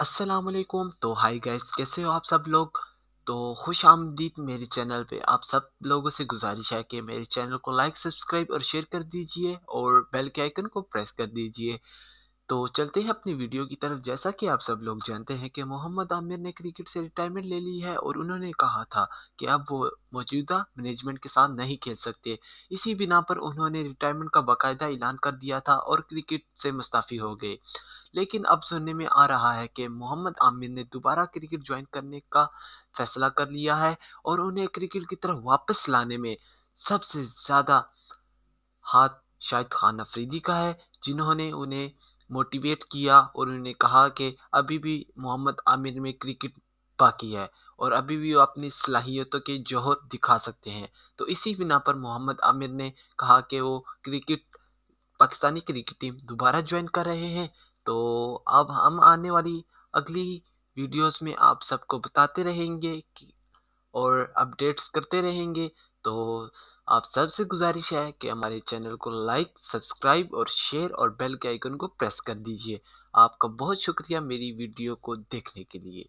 असलकुम तो hi guys कैसे हो आप सब लोग तो खुश आमदीद मेरे चैनल पे आप सब लोगों से गुजारिश है कि मेरे चैनल को लाइक सब्सक्राइब और शेयर कर दीजिए और बेल के आइकन को प्रेस कर दीजिए तो चलते हैं अपनी वीडियो की तरफ जैसा कि आप सब लोग जानते हैं कि मोहम्मद आमिर ने क्रिकेट से रिटायरमेंट ले ली है और उन्होंने कहा था कि अब वो मौजूदा मैनेजमेंट के साथ नहीं खेल सकते इसी बिना पर उन्होंने रिटायरमेंट का बाकायदा ऐलान कर दिया था और क्रिकेट से मुस्ताफ़ी हो गए लेकिन अब सुनने में आ रहा है कि मोहम्मद आमिर ने दोबारा क्रिकेट ज्वाइन करने का फैसला कर लिया है और उन्हें क्रिकेट की तरफ वापस लाने में सबसे ज़्यादा हाथ शाहिद खान अफरीदी का है जिन्होंने उन्हें मोटिवेट किया और उन्होंने कहा कि अभी भी मोहम्मद आमिर में क्रिकेट बाकी है और अभी भी वो अपनी सलाहियतों के जौहर दिखा सकते हैं तो इसी बिना पर मोहम्मद आमिर ने कहा कि वो क्रिकेट पाकिस्तानी क्रिकेट टीम दोबारा ज्वाइन कर रहे हैं तो अब हम आने वाली अगली वीडियोस में आप सबको बताते रहेंगे कि और अपडेट्स करते रहेंगे तो आप सबसे गुजारिश है कि हमारे चैनल को लाइक सब्सक्राइब और शेयर और बेल के आइकन को प्रेस कर दीजिए आपका बहुत शुक्रिया मेरी वीडियो को देखने के लिए